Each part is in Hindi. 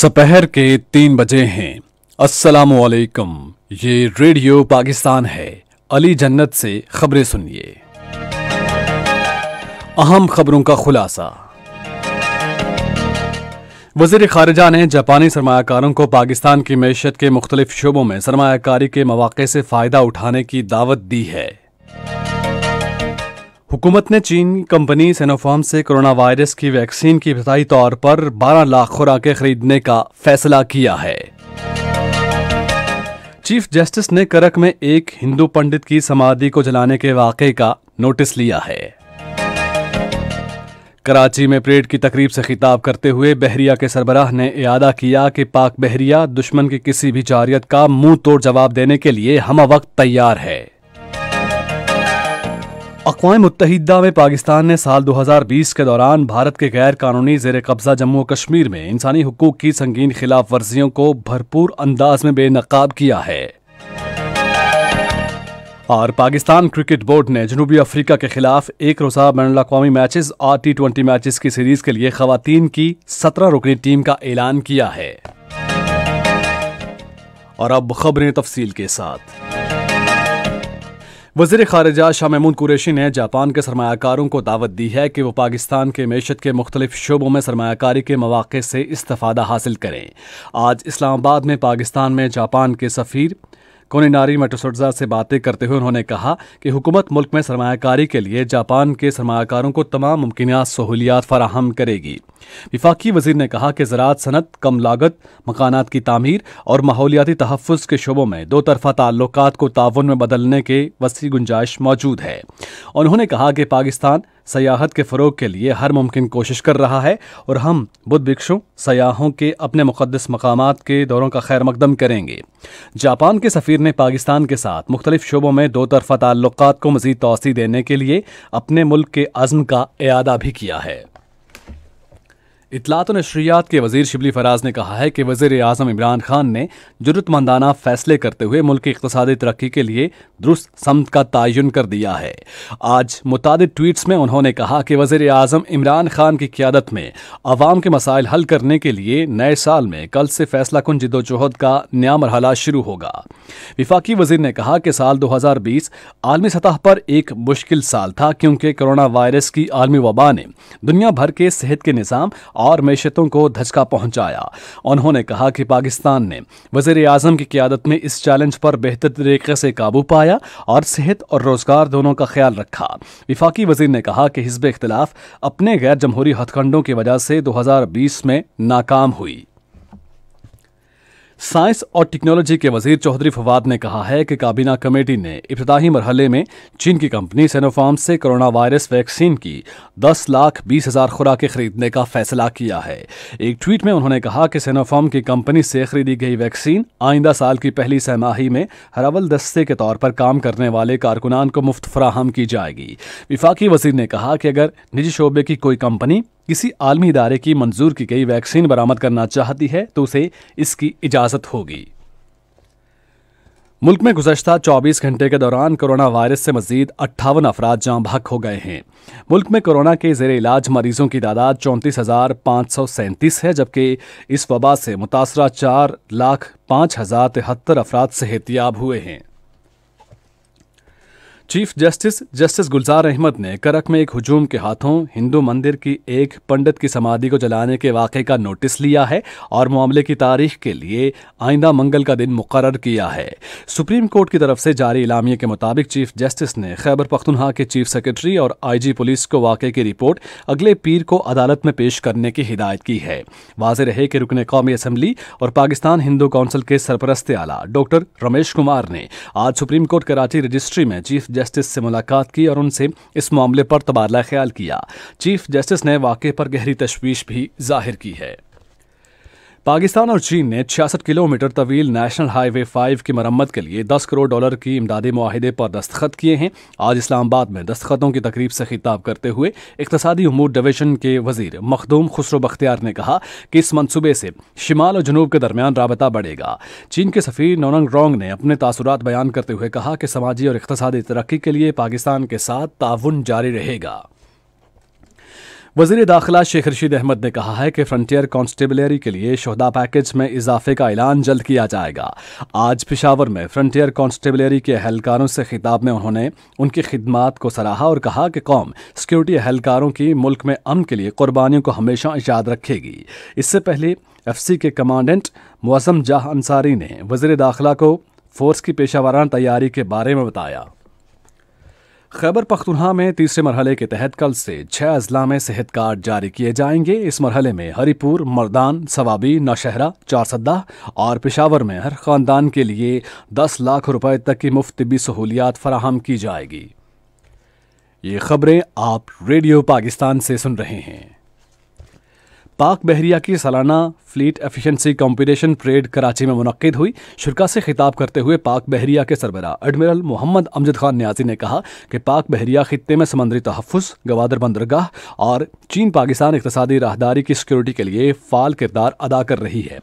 सपहर के तीन बजे हैं अस्सलाम वालेकुम ये रेडियो पाकिस्तान है अली जन्नत से खबरें सुनिए अहम खबरों का खुलासा वजीर खारजा ने जापानी सरमाकारों को पाकिस्तान की मैशत के मुख्तलिफ शोबों में सरमाकारी के मौाक़े से फ़ायदा उठाने की दावत दी है हुकूमत ने चीन कंपनी सेनोफार्म से कोरोना वायरस की वैक्सीन की इब्तदाई तौर पर 12 लाख खुराकें खरीदने का फैसला किया है चीफ जस्टिस ने करक में एक हिंदू पंडित की समाधि को जलाने के वाक़े का नोटिस लिया है कराची में परेड की तकरीब से खिताब करते हुए बहरिया के सरबराह ने इदा किया कि पाक बहरिया दुश्मन की किसी भी जारियत का मुंह तोड़ जवाब देने के लिए हम वक्त तैयार है अकवा मुतहदा में पाकिस्तान ने साल 2020 के दौरान भारत के गैर कानूनी जेर कब्जा जम्मू कश्मीर में इंसानी हकूक की संगीन खिलाफ वर्जियों को भरपूर अंदाज में बेनकाब किया है और पाकिस्तान क्रिकेट बोर्ड ने जनूबी अफ्रीका के खिलाफ एक रोजा बैन अवी मैचेस और टी ट्वेंटी मैचेस की सीरीज के लिए खातन की सत्रह रुकनी टीम का ऐलान किया है और अब खबरें तफसील के साथ वजीर खारजा शाह महमूद कुरैशी ने जापान के सरमाकारों को दावत दी है कि वो पाकिस्तान के मीशत के मुख्तलिफ शोबों में सरमाकारी के मौाक़े से इस्तः हासिल करें आज इस्लामाबाद में पाकिस्तान में जापान के सफ़ीर कोनिनारी मेटोसोटजा से बातें करते हुए उन्होंने कहा कि हुकूमत मुल्क में सरमाकारी के लिए जापान के सरमाकारों को तमाम मुमकिन सहूलियात फराहम करेगी विफाकी वजीर ने कहा कि ज़रात सनत कम लागत मकानात की तमीर और माहौलियाती तहफ़ के शोबों में दो तरफा ताल्लुक को ताउन में बदलने के वसी गुंजाइश मौजूद है उन्होंने कहा कि पाकिस्तान सयाहत के फ़रोग के लिए हर मुमकिन कोशिश कर रहा है और हम बुद्ध भिक्षु सयाहों के अपने मुकदस मकाम के दौरों का खैर मकदम करेंगे जापान के सफ़ीर ने पाकिस्तान के साथ मुख्तलिफ शोबों में दो तरफा ताल्लुक को मजीद तोसी देने के लिए अपने मुल्क के अज़म का अदा भी किया है इतलात नशरियात के वजीर शिबली फराज ने कहा है कि वजीर अजम इमरान खान ने जरूरतमंदाना फैसले करते हुए मुल्क की इकतदी तरक्की के लिए दुरुस्त समत का तयन कर दिया है आज मुतद ट्वीट्स में उन्होंने कहा कि वजीर अजम इमरान खान की क्यादत में आवाम के मसाइल हल करने के लिए नए साल में कल से फैसला कुन जदोजहद का नया मरहला शुरू होगा विफाकी वजीर ने कहा कि साल दो हज़ार बीस आलमी सतह पर एक मुश्किल साल था क्योंकि कोरोना वायरस की आलमी वबा ने दुनिया भर के सेहत के निज़ाम और मैशतों को धचका पहुंचाया उन्होंने कहा कि पाकिस्तान ने वजीर अजम की क्यादत में इस चैलेंज पर बेहतर तरीके से काबू पाया और सेहत और रोजगार दोनों का ख्याल रखा विफाकी वजीर ने कहा कि हिजब इख्तलाफ अपने गैर जमहूरी हथकंडों की वजह से बीस में नाकाम हुई साइंस और टेक्नोलॉजी के वजीर चौधरी फवाद ने कहा है कि काबीना कमेटी ने इब्तदाही मरहले में चीन की कंपनी सेनोफार्म से कोरोना वायरस वैक्सीन की 10 लाख बीस हजार खुराकें खरीदने का फैसला किया है एक ट्वीट में उन्होंने कहा कि सेनोफार्म की कंपनी से खरीदी गई वैक्सीन आइंदा साल की पहली सहमाही में हरावल दस्ते के तौर पर काम करने वाले कारकुनान को मुफ्त फराहम की जाएगी विफाकी वजीर ने कहा कि अगर निजी शोबे की कोई कंपनी किसी आलमी इदारे की मंजूर की गई वैक्सीन बरामद करना चाहती है तो उसे इसकी इजाज़त होगी मुल्क में गुजशत 24 घंटे के दौरान कोरोना वायरस से मजीद अट्ठावन अफराद जहां भक हो गए हैं मुल्क में कोरोना के जेर इलाज मरीजों की तादाद चौंतीस हज़ार पाँच सौ सैंतीस है जबकि इस वबा से मुतासरा चार लाख पाँच हज़ार तिहत्तर अफराद सेहतियाब हुए हैं chief justice justice Gulzar Ahmed ने करक में एक हजूम के हाथों हिंदू मंदिर की एक पंडित की समाधि को जलाने के वाक़े का नोटिस लिया है और मामले की तारीख के लिए आइंदा मंगल का दिन मुकर किया है सुप्रीम कोर्ट की तरफ से जारी इलामिए के मुताबिक चीफ जस्टिस ने खैबर पख्तनहा के चीफ सेक्रेटरी और आईजी पुलिस को वाक़े की रिपोर्ट अगले पीर को अदालत में पेश करने की हिदायत की है वाज रहे कि रुकन कौमी असम्बली और पाकिस्तान हिंदू काउंसिल के सरपरस्त आला डॉक्टर रमेश कुमार ने आज सुप्रीम कोर्ट कराची रजिस्ट्री में चीफ जस्टिस से मुलाकात की और उनसे इस मामले पर तबादला ख्याल किया चीफ जस्टिस ने वाकये पर गहरी तशवीश भी जाहिर की है पाकिस्तान और चीन ने छियासठ किलोमीटर तवील नेशनल हाईवे फाइव की मरम्मत के लिए 10 करोड़ डॉलर की इमदादी माहदे पर दस्तखत किए हैं आज इस्लामाबाद में दस्तखतों की तकरीब से खिताब करते हुए इकतसादी अमूर डिवीजन के वजीर मखदूम खुसरो बख्तियार ने कहा कि इस मनसूबे से शिमाल और जनूब के दरमियान रबता बढ़ेगा चीन के सफी नोनंग रोंग ने अपने तासरत बयान करते हुए कहा कि समाजी और इकतसदी तरक्की के लिए पाकिस्तान के साथ ताउन जारी रहेगा वजीर दाखिला शेख रशीद अहमद ने कहा है कि फ्रंटियर कांस्टेबलरी के लिए शहदा पैकेज में इजाफे का ऐलान जल्द किया जाएगा आज पिशावर में फ्रंटियर कांस्टेबलरी के अहलकारों से खिताब में उन्होंने उनकी खिदमत को सराहा और कहा कि कौम सिक्योरिटी अहलकारों की मुल्क में अमन के लिए कुर्बानियों को हमेशा याद रखेगी इससे पहले एफ सी के कमांडेंट मौसम जाह अंसारी ने वजीर दाखिला को फोर्स की पेशावराना तैयारी के बारे में बताया खैबर पख्तूनहा में तीसरे मरहले के तहत कल से छः अजला में सेहत कार्ड जारी किए जाएंगे इस मरहले में हरिपुर मर्दान सवाबी नौशहरा चारसद्दा और पिशावर में हर खानदान के लिए दस लाख रुपए तक की मुफ्त तबी सहूलियात फराहम की जाएगी ये खबरें आप रेडियो पाकिस्तान से सुन रहे हैं पाक बहरिया की सालाना fleet efficiency competition parade Karachi में मुनद हुई शुरा से खिताब करते हुए पाक बहरिया के सरबरा एडमिरल मोहम्मद अमजद खान न्याजी ने कहा कि पाक बहरिया खत्े में समंदरी तहफ़ गवादर बंदरगाह और चीन पाकिस्तान इकतदी राहदारी की सिक्योरिटी के लिए फाल किरदार अदा कर रही है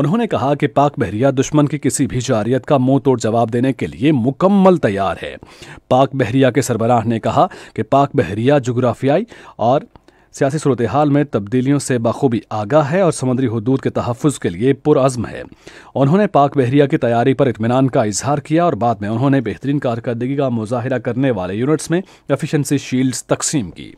उन्होंने कहा कि पाक बहरिया दुश्मन की किसी भी जारियत का मुंह तोड़ जवाब देने के लिए मुकम्मल तैयार है पाक बहरिया के सरबराह ने कहा कि पाक बहरिया जुग्राफियाई और सियासी सूरत हाल में तब्दीलियों से बखूबी आगाह है और समुद्री हदूद के तहफ़ के लिए पुरज़म है उन्होंने पाक बहरिया की तैयारी पर इतमान का इजहार किया और बाद में उन्होंने बेहतरीन कारकर्दगी का मुजाहरा करने वाले यूनिट्स में एफिशेंसी शील्ड्स तकसीम की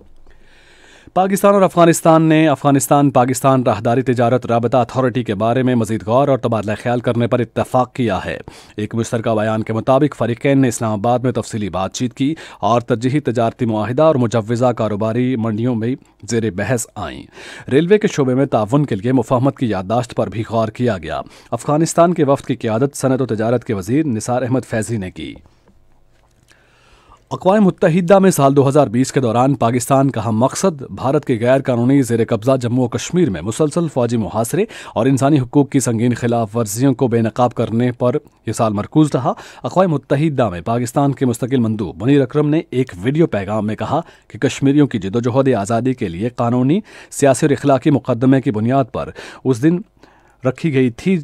पाकिस्तान और अफगानिस्तान ने अफगानिस्तान पाकिस्तान राहदारी तजारत रबता अथॉरिटी के बारे में मजीद गौर और तबादला ख्याल करने पर इतफाक़ किया है एक मुश्तर बयान के मुताबिक फरीकैन ने इस्लामाबाद में तफसली बातचीत की और तरजीही तजारती माहिदा और मुजवज़ा कारोबारी मंडियों में जेर बहस आईं रेलवे के शुबे में ताउन के लिए मुफाहमत की याददाश्त पर भी गौर किया गया अफगानिस्तान के वफद की क्यादत सनत व तजारत के वजीर निसार अहमद फैजी ने की अकवा मुतहदा में साल 2020 के दौरान पाकिस्तान का हम मकसद भारत के गैर कानूनी जेर कब्जा जम्मू और कश्मीर में मुसलसल फौजी मुहासरे और इंसानी हकूक़ की संगीन खिलाफ वर्जियों को बेनकाब करने पर यह साल मरकूज रहा अकवा मुतहदा में पाकिस्तान के मुस्तकिल मंदू मनीर अक्रम ने एक वीडियो पैगाम में कहा कि कश्मीरियों की जदोजहद आज़ादी के लिए कानूनी सियासी और इखलाकी मुकदमे की बुनियाद पर उस दिन रखी गई थी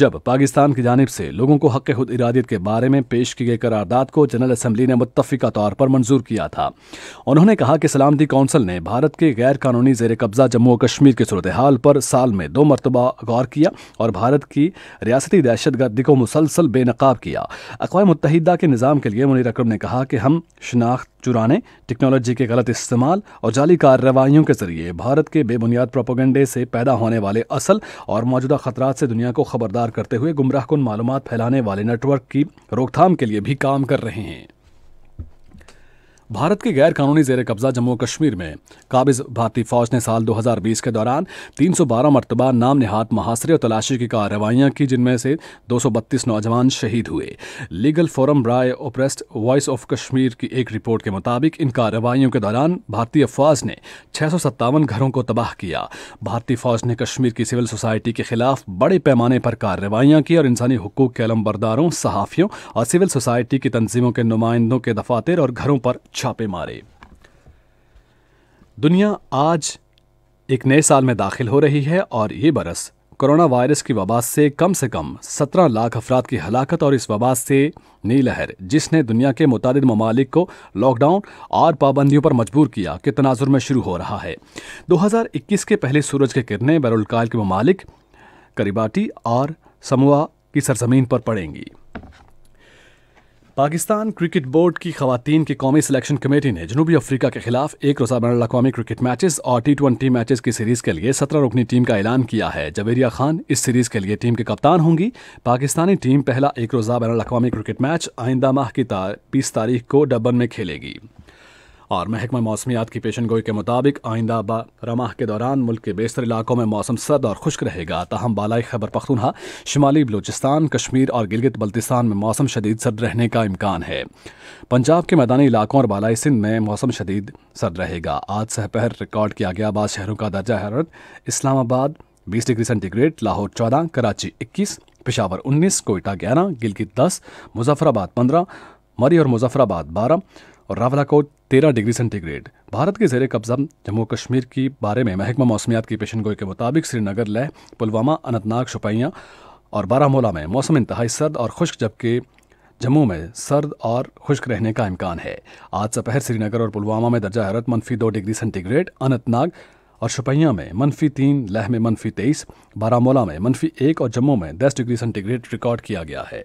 जब पाकिस्तान की जानब से लोगों को हक खुद इरादियत के बारे में पेश की गई करारदाद को जनरल असम्बली ने मुतफ़ा तौर पर मंजूर किया था उन्होंने कहा कि सलामती कौंसिल ने भारत के गैर कानूनी जेर कब्ज़ा जम्मू और कश्मीर की सूरत हाल पर साल में दो मरतबा गौर किया और भारत की रियासती दहशत गर्दी को मुसलसल बेनकाब किया अकवा मुतहदा के निज़ाम के लिए मुनिर अक्रम ने कहा कि हम शनाख्त चुराने टेक्नोलॉजी के गलत इस्तेमाल और जाली कार्रवाइयों के जरिए भारत के बेबुनियाद प्रोपोगंडे से पैदा होने वाले असल और मौजूदा खतरा से दुनिया को खबरदार शिकार करते हुए गुमराहकुन मालूम फैलाने वाले नेटवर्क की रोकथाम के लिए भी काम कर रहे हैं भारत के गैर कानूनी जेर कब्जा जम्मू कश्मीर में काबिज भारतीय फौज ने साल 2020 के दौरान 312 मरतबा नाम नहात मुहासरे और तलाशी की कार्रवाइयाँ की जिनमें से 232 नौजवान शहीद हुए लीगल फोरम राय ओप्रेस्ट वॉइस ऑफ कश्मीर की एक रिपोर्ट के मुताबिक इन कार्रवाइयों के दौरान भारतीय फौज ने छः घरों को तबाह किया भारतीय फौज ने कश्मीर की सिविल सोसाइटी के खिलाफ बड़े पैमाने पर कार्रवाइयाँ की और इंसानी हकूक के अलमबरदारों सहाफ़ियों और सिविल सोसाइटी की तनजीमों के नुमाइंदों के दफातर और घरों पर छापे मारे दुनिया आज एक नए साल में दाखिल हो रही है और ये बरस कोरोना वायरस की वबा से कम से कम 17 लाख अफराद की हलाकत और इस वबा से नई लहर जिसने दुनिया के मुतद ममालिक को लॉकडाउन और पाबंदियों पर मजबूर किया के तनाजुर में शुरू हो रहा है 2021 के पहले सूरज के किरणें बैरुलकाल के ममालिक करीबाटी और समुआ की सरजमीन पर पड़ेंगी पाकिस्तान क्रिकेट बोर्ड की खातन की कौमी सिलेक्शन कमेटी ने जनूबी अफ्रीका के खिलाफ एक रोज़ा बैन अवी क्रिकेट मैचेस और टी ट्वेंटी मैचेस की सीरीज़ के लिए सत्रह रुकनी टीम का ऐलान किया है जवेरिया खान इस सीरीज़ के लिए टीम के कप्तान होंगी पाकिस्तानी टीम पहला एक रोज़ा बैन अवी क्रिकेट मैच आइंदा माह की बीस तारीख को डबन में खेलेगी और महकमा मौसमियात की पेशन गोई के मुताबिक आइंदा रमाह के दौरान मुल्क के बेसर इलाकों में मौसम सर्द और खुश्क रहेगा तहम बालाई खबर पखतूनहा शुमाली बलूचिस्तान कश्मीर और गिलगित बल्तिस्तान में मौसम शदीद सर्द रहने का इम्कान है पंजाब के मैदानी इलाकों और बालाई सिंध में मौसम शदीद सर्द रहेगा आज सहपहर रिकॉर्ड किया गया बाद शहरों का दर्जा हरत इस्लामाबाद बीस डिग्री सेंटीग्रेड लाहौर चौदह कराची इक्कीस पिशावर उन्नीस कोयटा ग्यारह गिलगित दस मुजफ्फराबाद पंद्रह मरी और मुजफ्फराबाद बारह और रावलाकोट तेरह डिग्री सेंटीग्रेड भारत के जेर कब्जा जम्मू कश्मीर की बारे में महकमा मौसमियात की पेशन गोई के मुताबिक श्रीनगर लह पुलवामा अनंतनाग शुपैया और बारामूला में मौसम इंतहाई सर्द और खुश्क जबकि जम्मू में सर्द और खुश्क रहने का इम्कान है आज सपहर श्रीनगर और पुलवामा में दर्जा हरत मनफी दो डिग्री सेंटीग्रेड अनंतनाग और शुपैया में मनफी तीन लह में मनफी तेईस बारामूला में मनफी एक और जम्मू में दस डिग्री सेंटीग्रेड रिकॉर्ड किया गया है